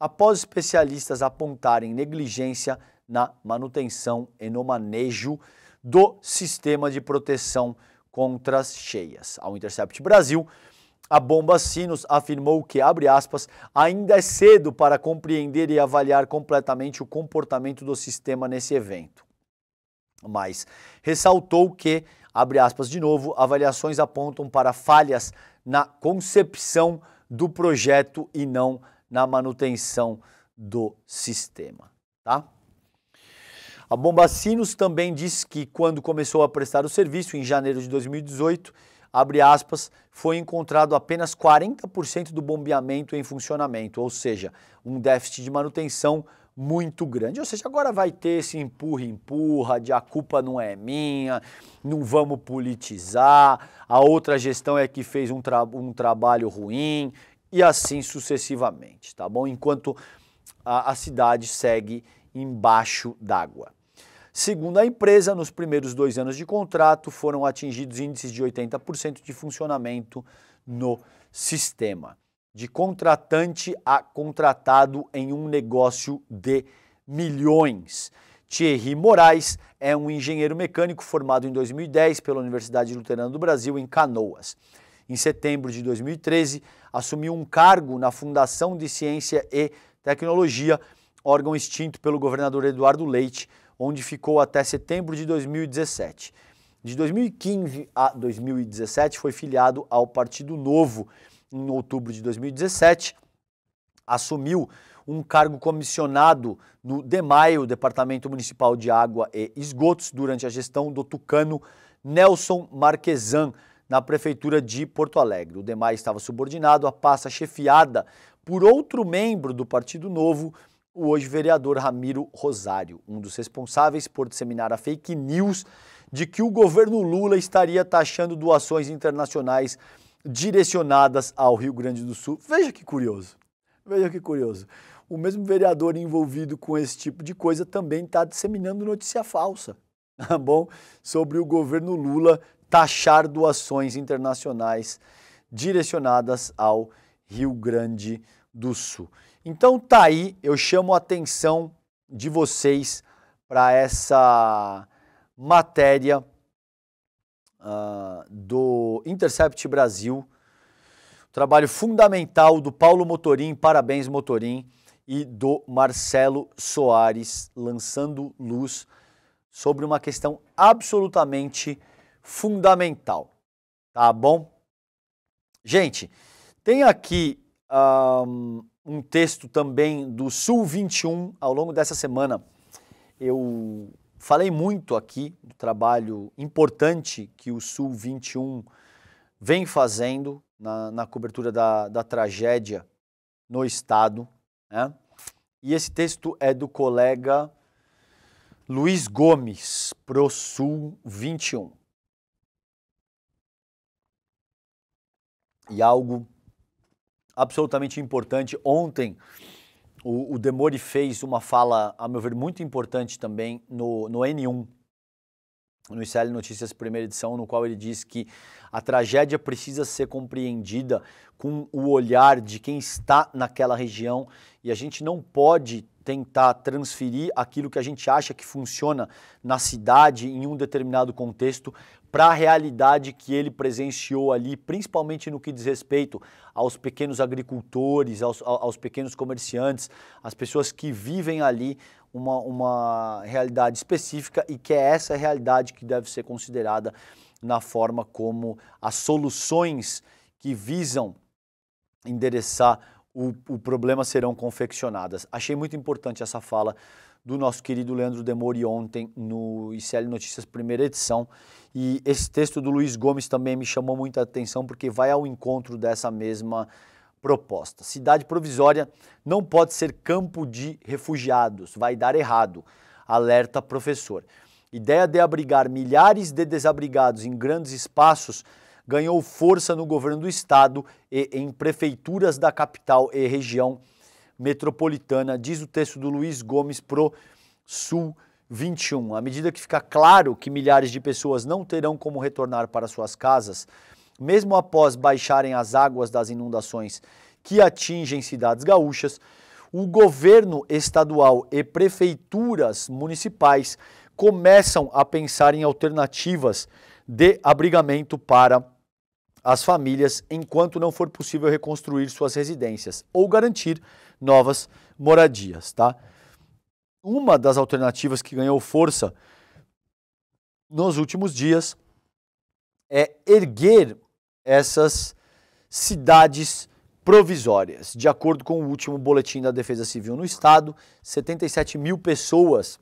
após especialistas apontarem negligência na manutenção e no manejo do sistema de proteção contra as cheias. Ao Intercept Brasil, a bomba Sinos afirmou que, abre aspas, ainda é cedo para compreender e avaliar completamente o comportamento do sistema nesse evento. Mas ressaltou que, abre aspas de novo, avaliações apontam para falhas na concepção do projeto e não na manutenção do sistema, tá? A Bombacinos também disse que quando começou a prestar o serviço, em janeiro de 2018, abre aspas, foi encontrado apenas 40% do bombeamento em funcionamento, ou seja, um déficit de manutenção muito grande. Ou seja, agora vai ter esse empurra, empurra, de a culpa não é minha, não vamos politizar, a outra gestão é que fez um, tra um trabalho ruim e assim sucessivamente, tá bom? Enquanto a, a cidade segue embaixo d'água. Segundo a empresa, nos primeiros dois anos de contrato foram atingidos índices de 80% de funcionamento no sistema. De contratante a contratado em um negócio de milhões. Thierry Moraes é um engenheiro mecânico formado em 2010 pela Universidade Luterana do Brasil, em Canoas. Em setembro de 2013, assumiu um cargo na Fundação de Ciência e Tecnologia, órgão extinto pelo governador Eduardo Leite, onde ficou até setembro de 2017. De 2015 a 2017 foi filiado ao Partido Novo. Em outubro de 2017, assumiu um cargo comissionado no DEMAI, o Departamento Municipal de Água e Esgotos, durante a gestão do tucano Nelson Marquesan, na Prefeitura de Porto Alegre. O DEMAI estava subordinado à pasta chefiada por outro membro do Partido Novo, o hoje vereador Ramiro Rosário, um dos responsáveis por disseminar a fake news de que o governo Lula estaria taxando doações internacionais direcionadas ao Rio Grande do Sul. Veja que curioso. Veja que curioso. O mesmo vereador envolvido com esse tipo de coisa também está disseminando notícia falsa, tá bom? Sobre o governo Lula taxar doações internacionais direcionadas ao Rio Grande do Sul. Então tá aí, eu chamo a atenção de vocês para essa matéria uh, do Intercept Brasil, trabalho fundamental do Paulo Motorim, parabéns Motorim, e do Marcelo Soares, lançando luz sobre uma questão absolutamente fundamental. Tá bom? Gente, tem aqui um, um texto também do Sul 21 ao longo dessa semana. Eu falei muito aqui do trabalho importante que o Sul 21 vem fazendo na, na cobertura da, da tragédia no Estado. Né? E esse texto é do colega Luiz Gomes, pro Sul 21. E algo absolutamente importante. Ontem, o, o fez uma fala, a meu ver, muito importante também no, no N1, no ICL Notícias, primeira edição, no qual ele diz que a tragédia precisa ser compreendida com o olhar de quem está naquela região e a gente não pode tentar transferir aquilo que a gente acha que funciona na cidade em um determinado contexto para a realidade que ele presenciou ali, principalmente no que diz respeito aos pequenos agricultores, aos, aos pequenos comerciantes, as pessoas que vivem ali uma, uma realidade específica e que é essa realidade que deve ser considerada na forma como as soluções que visam endereçar o, o problema serão confeccionadas. Achei muito importante essa fala do nosso querido Leandro Demori ontem no ICL Notícias primeira edição. E esse texto do Luiz Gomes também me chamou muita atenção porque vai ao encontro dessa mesma proposta. Cidade provisória não pode ser campo de refugiados, vai dar errado, alerta professor. Ideia de abrigar milhares de desabrigados em grandes espaços ganhou força no governo do estado e em prefeituras da capital e região metropolitana, diz o texto do Luiz Gomes pro Sul 21. À medida que fica claro que milhares de pessoas não terão como retornar para suas casas, mesmo após baixarem as águas das inundações que atingem cidades gaúchas, o governo estadual e prefeituras municipais começam a pensar em alternativas de abrigamento para as famílias enquanto não for possível reconstruir suas residências ou garantir novas moradias, tá? Uma das alternativas que ganhou força nos últimos dias é erguer essas cidades provisórias. De acordo com o último boletim da Defesa Civil no Estado, 77 mil pessoas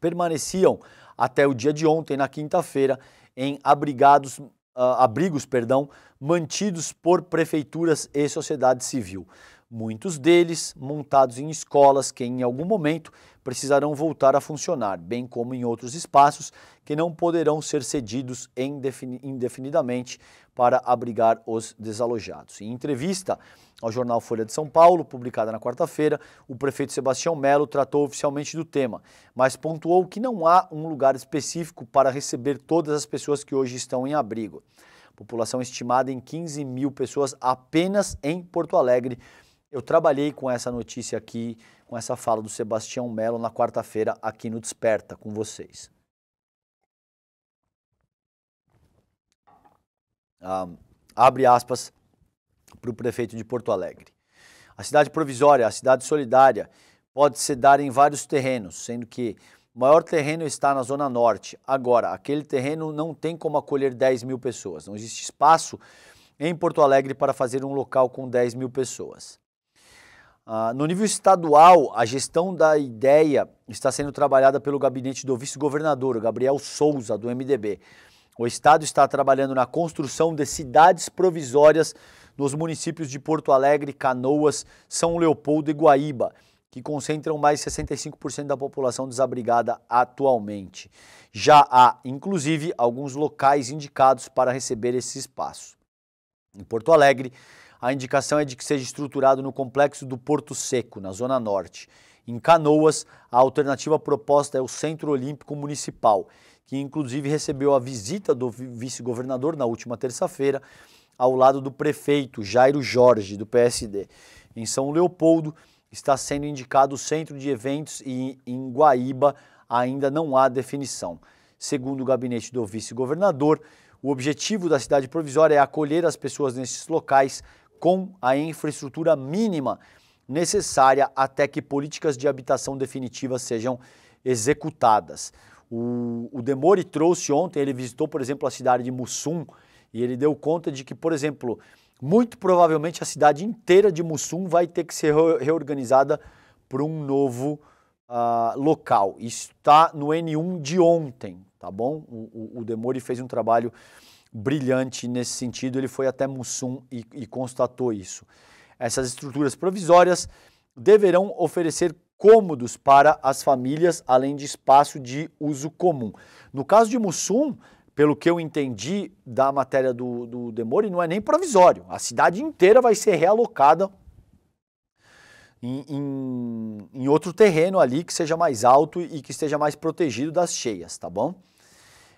permaneciam até o dia de ontem, na quinta-feira, em abrigados ah, abrigos, perdão, mantidos por prefeituras e sociedade civil. Muitos deles montados em escolas que em algum momento precisarão voltar a funcionar, bem como em outros espaços que não poderão ser cedidos indefinidamente para abrigar os desalojados. Em entrevista ao jornal Folha de São Paulo, publicada na quarta-feira, o prefeito Sebastião Melo tratou oficialmente do tema, mas pontuou que não há um lugar específico para receber todas as pessoas que hoje estão em abrigo. População estimada em 15 mil pessoas apenas em Porto Alegre. Eu trabalhei com essa notícia aqui com essa fala do Sebastião Melo na quarta-feira aqui no Desperta com vocês. Ah, abre aspas para o prefeito de Porto Alegre. A cidade provisória, a cidade solidária, pode se dar em vários terrenos, sendo que o maior terreno está na Zona Norte. Agora, aquele terreno não tem como acolher 10 mil pessoas. Não existe espaço em Porto Alegre para fazer um local com 10 mil pessoas. Ah, no nível estadual, a gestão da ideia está sendo trabalhada pelo gabinete do vice-governador, Gabriel Souza, do MDB. O Estado está trabalhando na construção de cidades provisórias nos municípios de Porto Alegre, Canoas, São Leopoldo e Guaíba, que concentram mais 65% da população desabrigada atualmente. Já há, inclusive, alguns locais indicados para receber esse espaço. Em Porto Alegre, a indicação é de que seja estruturado no complexo do Porto Seco, na Zona Norte. Em Canoas, a alternativa proposta é o Centro Olímpico Municipal, que inclusive recebeu a visita do vice-governador na última terça-feira, ao lado do prefeito Jairo Jorge, do PSD. Em São Leopoldo, está sendo indicado o centro de eventos e em Guaíba ainda não há definição. Segundo o gabinete do vice-governador, o objetivo da cidade provisória é acolher as pessoas nesses locais com a infraestrutura mínima necessária até que políticas de habitação definitivas sejam executadas. O, o Demore trouxe ontem, ele visitou, por exemplo, a cidade de Mussum e ele deu conta de que, por exemplo, muito provavelmente a cidade inteira de Mussum vai ter que ser reorganizada para um novo uh, local. Está no N1 de ontem, tá bom? O, o, o Demore fez um trabalho brilhante nesse sentido, ele foi até Mussum e, e constatou isso. Essas estruturas provisórias deverão oferecer cômodos para as famílias, além de espaço de uso comum. No caso de Mussum, pelo que eu entendi da matéria do, do Demore, não é nem provisório. A cidade inteira vai ser realocada em, em, em outro terreno ali que seja mais alto e que esteja mais protegido das cheias, tá bom?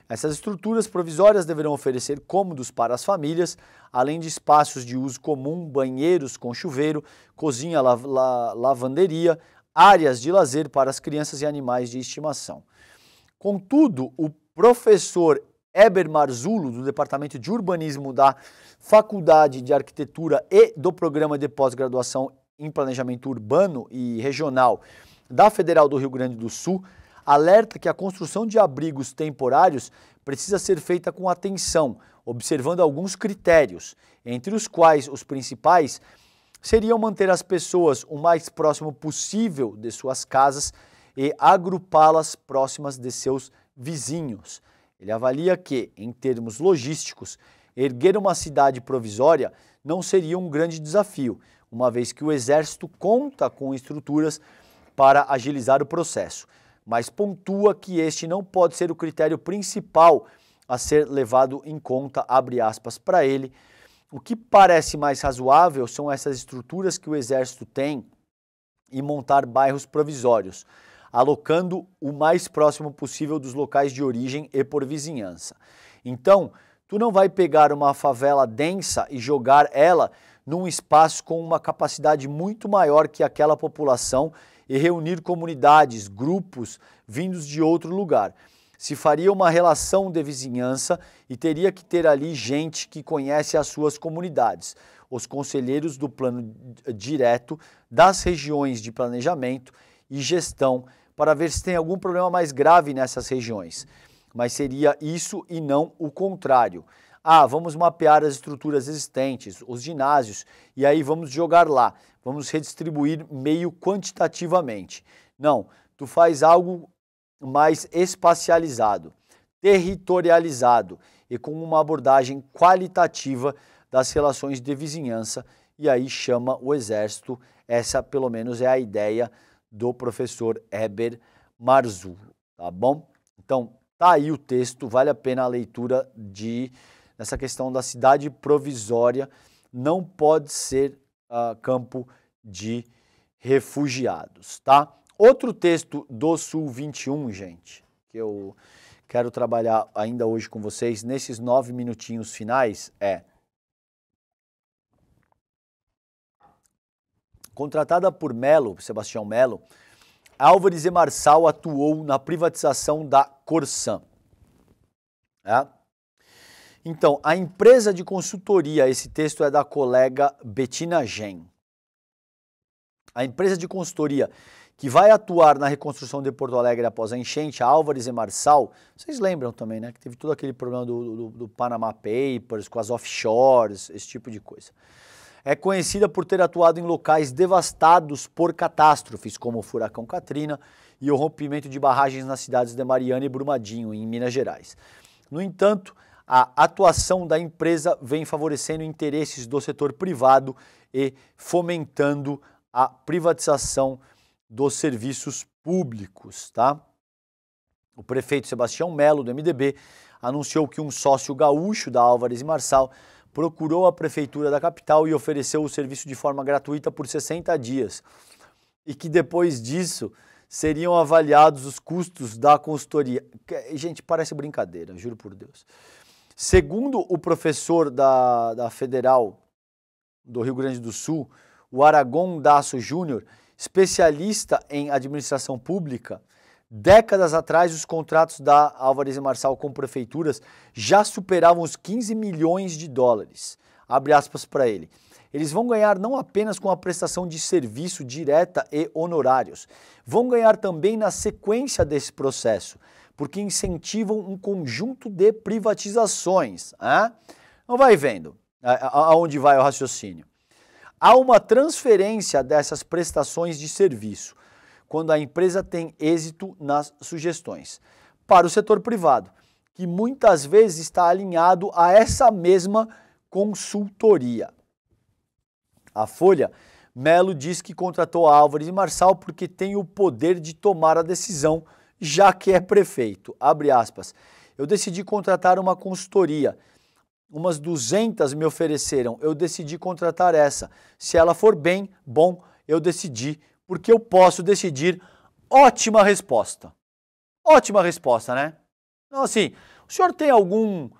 Essas estruturas provisórias deverão oferecer cômodos para as famílias, além de espaços de uso comum, banheiros com chuveiro, cozinha, la la lavanderia, áreas de lazer para as crianças e animais de estimação. Contudo, o professor Eber Marzulo, do Departamento de Urbanismo da Faculdade de Arquitetura e do Programa de Pós-Graduação em Planejamento Urbano e Regional da Federal do Rio Grande do Sul, alerta que a construção de abrigos temporários precisa ser feita com atenção, observando alguns critérios, entre os quais os principais seriam manter as pessoas o mais próximo possível de suas casas e agrupá-las próximas de seus vizinhos. Ele avalia que, em termos logísticos, erguer uma cidade provisória não seria um grande desafio, uma vez que o Exército conta com estruturas para agilizar o processo mas pontua que este não pode ser o critério principal a ser levado em conta, abre aspas, para ele. O que parece mais razoável são essas estruturas que o Exército tem e montar bairros provisórios, alocando o mais próximo possível dos locais de origem e por vizinhança. Então, tu não vai pegar uma favela densa e jogar ela num espaço com uma capacidade muito maior que aquela população e reunir comunidades, grupos vindos de outro lugar. Se faria uma relação de vizinhança e teria que ter ali gente que conhece as suas comunidades. Os conselheiros do plano direto das regiões de planejamento e gestão para ver se tem algum problema mais grave nessas regiões. Mas seria isso e não o contrário. Ah, vamos mapear as estruturas existentes, os ginásios, e aí vamos jogar lá, vamos redistribuir meio quantitativamente. Não, tu faz algo mais espacializado, territorializado e com uma abordagem qualitativa das relações de vizinhança, e aí chama o exército. Essa, pelo menos, é a ideia do professor Heber Marzu, tá bom? Então, tá aí o texto, vale a pena a leitura de essa questão da cidade provisória não pode ser uh, campo de refugiados, tá? Outro texto do Sul 21, gente, que eu quero trabalhar ainda hoje com vocês nesses nove minutinhos finais é contratada por Melo, Sebastião Melo, Álvares e Marçal atuou na privatização da Corsan. É? Então, a empresa de consultoria, esse texto é da colega Bettina Gen. A empresa de consultoria que vai atuar na reconstrução de Porto Alegre após a enchente, Álvares e Marçal, vocês lembram também, né, que teve todo aquele problema do, do, do Panama Papers, com as offshores, esse tipo de coisa. É conhecida por ter atuado em locais devastados por catástrofes, como o furacão Katrina e o rompimento de barragens nas cidades de Mariana e Brumadinho, em Minas Gerais. No entanto, a atuação da empresa vem favorecendo interesses do setor privado e fomentando a privatização dos serviços públicos, tá? O prefeito Sebastião Melo, do MDB, anunciou que um sócio gaúcho da Álvares e Marçal procurou a prefeitura da capital e ofereceu o serviço de forma gratuita por 60 dias. E que depois disso seriam avaliados os custos da consultoria. Gente, parece brincadeira, juro por Deus. Segundo o professor da, da Federal do Rio Grande do Sul, o Aragon Daço Júnior, especialista em administração pública, décadas atrás os contratos da Álvares e Marçal com prefeituras já superavam os 15 milhões de dólares. Abre aspas para ele eles vão ganhar não apenas com a prestação de serviço direta e honorários, vão ganhar também na sequência desse processo, porque incentivam um conjunto de privatizações. Hein? Não vai vendo aonde vai o raciocínio. Há uma transferência dessas prestações de serviço quando a empresa tem êxito nas sugestões para o setor privado, que muitas vezes está alinhado a essa mesma consultoria. A Folha. Melo diz que contratou Álvares e Marçal porque tem o poder de tomar a decisão, já que é prefeito. Abre aspas. Eu decidi contratar uma consultoria. Umas 200 me ofereceram. Eu decidi contratar essa. Se ela for bem, bom, eu decidi, porque eu posso decidir. Ótima resposta. Ótima resposta, né? Então, assim, o senhor tem algum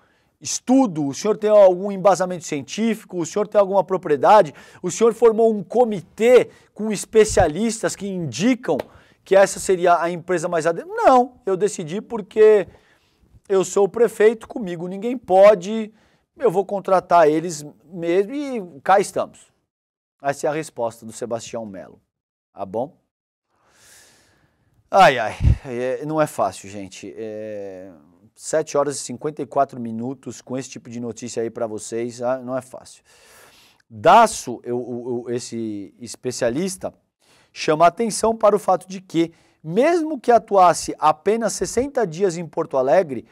estudo? O senhor tem algum embasamento científico? O senhor tem alguma propriedade? O senhor formou um comitê com especialistas que indicam que essa seria a empresa mais adequada? Não, eu decidi porque eu sou o prefeito, comigo ninguém pode, eu vou contratar eles mesmo e cá estamos. Essa é a resposta do Sebastião Melo, tá bom? Ai, ai, é, não é fácil, gente. É... 7 horas e 54 minutos com esse tipo de notícia aí para vocês, ah, não é fácil. Daço, eu, eu, esse especialista, chama atenção para o fato de que, mesmo que atuasse apenas 60 dias em Porto Alegre,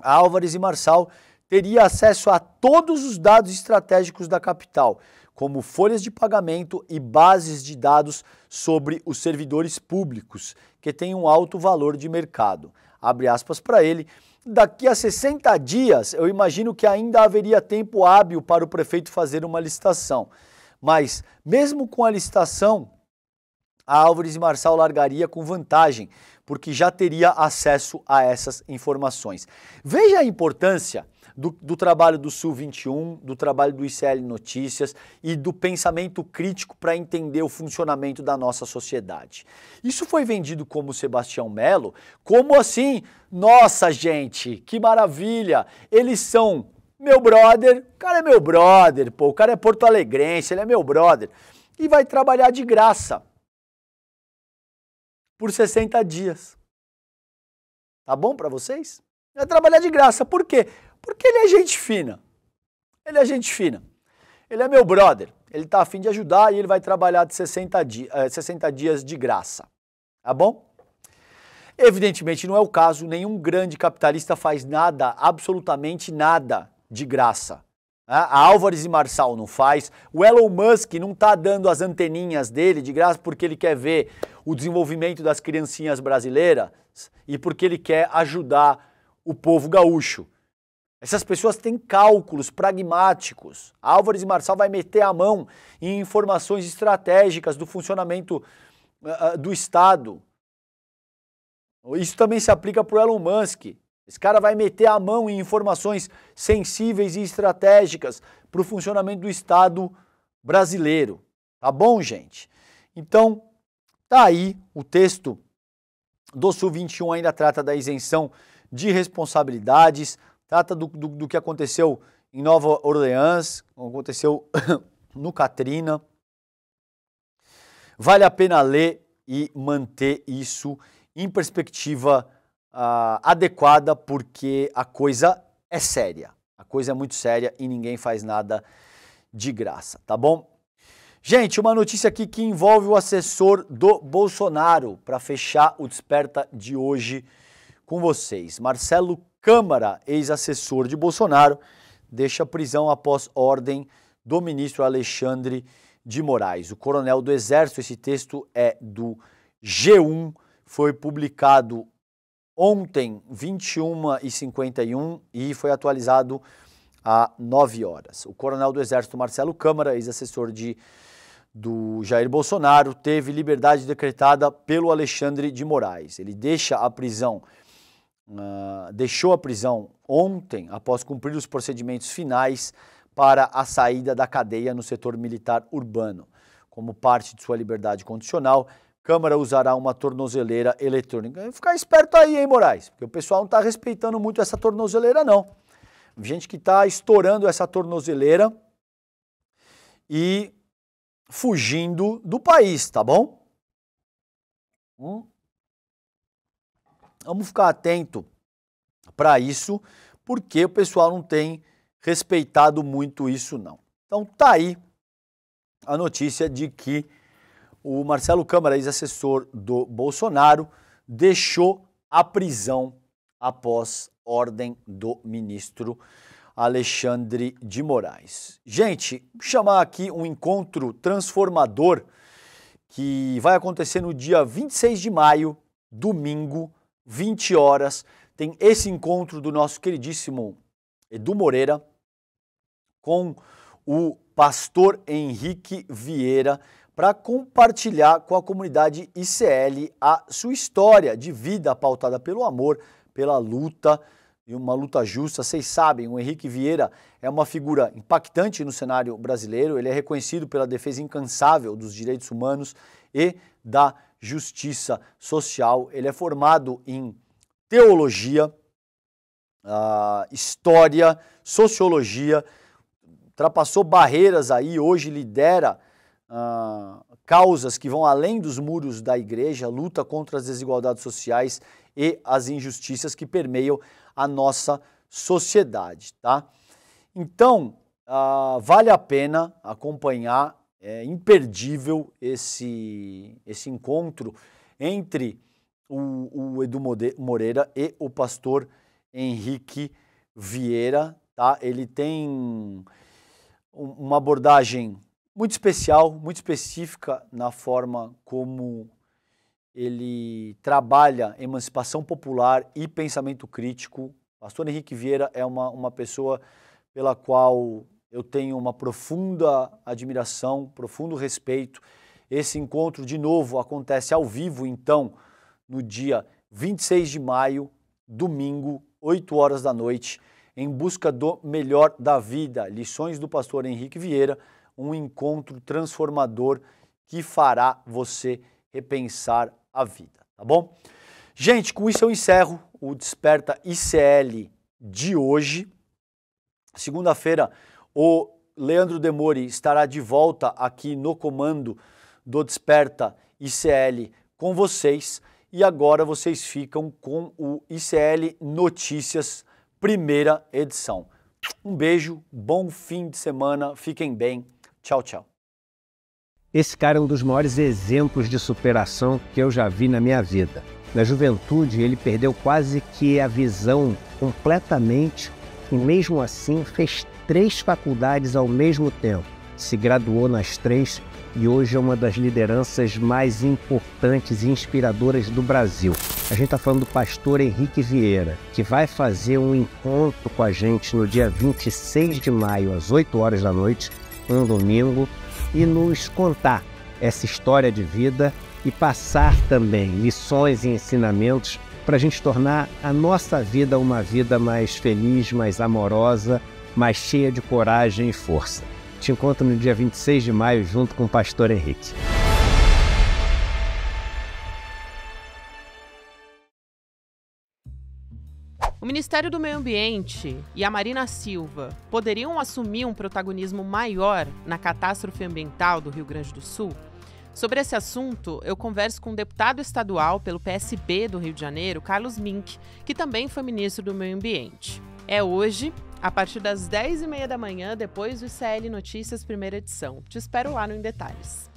Álvares e Marçal teria acesso a todos os dados estratégicos da capital, como folhas de pagamento e bases de dados sobre os servidores públicos, que têm um alto valor de mercado abre aspas para ele, daqui a 60 dias eu imagino que ainda haveria tempo hábil para o prefeito fazer uma licitação. Mas, mesmo com a licitação, a Álvares e Marçal largaria com vantagem, porque já teria acesso a essas informações. Veja a importância do, do trabalho do Sul 21, do trabalho do ICL Notícias e do pensamento crítico para entender o funcionamento da nossa sociedade. Isso foi vendido como Sebastião Melo, como assim? Nossa, gente, que maravilha! Eles são meu brother, o cara é meu brother, pô, o cara é porto-alegrense, ele é meu brother. E vai trabalhar de graça por 60 dias. Tá bom para vocês? Vai trabalhar de graça. Por quê? Porque ele é gente fina. Ele é gente fina. Ele é meu brother. Ele está afim de ajudar e ele vai trabalhar de 60, di 60 eh, dias de graça. Tá bom? Evidentemente não é o caso, nenhum grande capitalista faz nada, absolutamente nada, de graça. A ah, Álvares e Marçal não faz, o Elon Musk não está dando as anteninhas dele de graça porque ele quer ver o desenvolvimento das criancinhas brasileiras e porque ele quer ajudar o povo gaúcho. Essas pessoas têm cálculos pragmáticos. Álvares e Marçal vai meter a mão em informações estratégicas do funcionamento uh, do Estado. Isso também se aplica para o Elon Musk. Esse cara vai meter a mão em informações sensíveis e estratégicas para o funcionamento do Estado brasileiro. Tá bom, gente? Então, tá aí o texto do Sul 21 ainda trata da isenção de responsabilidades trata do, do, do que aconteceu em Nova Orleans, aconteceu no Katrina. Vale a pena ler e manter isso em perspectiva uh, adequada, porque a coisa é séria. A coisa é muito séria e ninguém faz nada de graça, tá bom? Gente, uma notícia aqui que envolve o assessor do Bolsonaro para fechar o desperta de hoje com vocês. Marcelo Câmara, ex-assessor de Bolsonaro, deixa prisão após ordem do ministro Alexandre de Moraes. O coronel do Exército, esse texto é do G1, foi publicado ontem, 21h51, e foi atualizado a 9 horas. O coronel do Exército Marcelo Câmara, ex-assessor de do Jair Bolsonaro, teve liberdade decretada pelo Alexandre de Moraes. Ele deixa a prisão ah, deixou a prisão ontem, após cumprir os procedimentos finais para a saída da cadeia no setor militar urbano. Como parte de sua liberdade condicional, Câmara usará uma tornozeleira eletrônica. Ficar esperto aí, hein, Moraes? Porque o pessoal não está respeitando muito essa tornozeleira, não. Gente que está estourando essa tornozeleira e fugindo do país, tá bom? Hum. Vamos ficar atento para isso, porque o pessoal não tem respeitado muito isso não. Então tá aí a notícia de que o Marcelo Câmara, ex-assessor do Bolsonaro, deixou a prisão após ordem do ministro Alexandre de Moraes. Gente, chamar aqui um encontro transformador que vai acontecer no dia 26 de maio, domingo, 20 horas, tem esse encontro do nosso queridíssimo Edu Moreira com o pastor Henrique Vieira para compartilhar com a comunidade ICL a sua história de vida pautada pelo amor, pela luta e uma luta justa. Vocês sabem, o Henrique Vieira é uma figura impactante no cenário brasileiro, ele é reconhecido pela defesa incansável dos direitos humanos e da justiça social. Ele é formado em teologia, uh, história, sociologia, ultrapassou barreiras aí, hoje lidera uh, causas que vão além dos muros da igreja, luta contra as desigualdades sociais e as injustiças que permeiam a nossa sociedade, tá? Então, uh, vale a pena acompanhar é imperdível esse, esse encontro entre o, o Edu Moreira e o pastor Henrique Vieira, tá? Ele tem uma abordagem muito especial, muito específica na forma como ele trabalha emancipação popular e pensamento crítico. Pastor Henrique Vieira é uma, uma pessoa pela qual eu tenho uma profunda admiração, profundo respeito. Esse encontro, de novo, acontece ao vivo, então, no dia 26 de maio, domingo, 8 horas da noite, em busca do melhor da vida. Lições do pastor Henrique Vieira, um encontro transformador que fará você repensar a vida, tá bom? Gente, com isso eu encerro o Desperta ICL de hoje. Segunda-feira o Leandro Demori estará de volta aqui no comando do Desperta ICL com vocês. E agora vocês ficam com o ICL Notícias, primeira edição. Um beijo, bom fim de semana, fiquem bem. Tchau, tchau. Esse cara é um dos maiores exemplos de superação que eu já vi na minha vida. Na juventude, ele perdeu quase que a visão completamente e, mesmo assim, fez três faculdades ao mesmo tempo. Se graduou nas três e hoje é uma das lideranças mais importantes e inspiradoras do Brasil. A gente está falando do pastor Henrique Vieira, que vai fazer um encontro com a gente no dia 26 de maio, às 8 horas da noite, um domingo, e nos contar essa história de vida e passar também lições e ensinamentos para a gente tornar a nossa vida uma vida mais feliz, mais amorosa mas cheia de coragem e força. Te encontro no dia 26 de maio junto com o pastor Henrique. O Ministério do Meio Ambiente e a Marina Silva poderiam assumir um protagonismo maior na catástrofe ambiental do Rio Grande do Sul? Sobre esse assunto, eu converso com um deputado estadual pelo PSB do Rio de Janeiro, Carlos Mink, que também foi ministro do Meio Ambiente. É hoje, a partir das 10h30 da manhã, depois do CL Notícias, primeira edição. Te espero lá no Em Detalhes.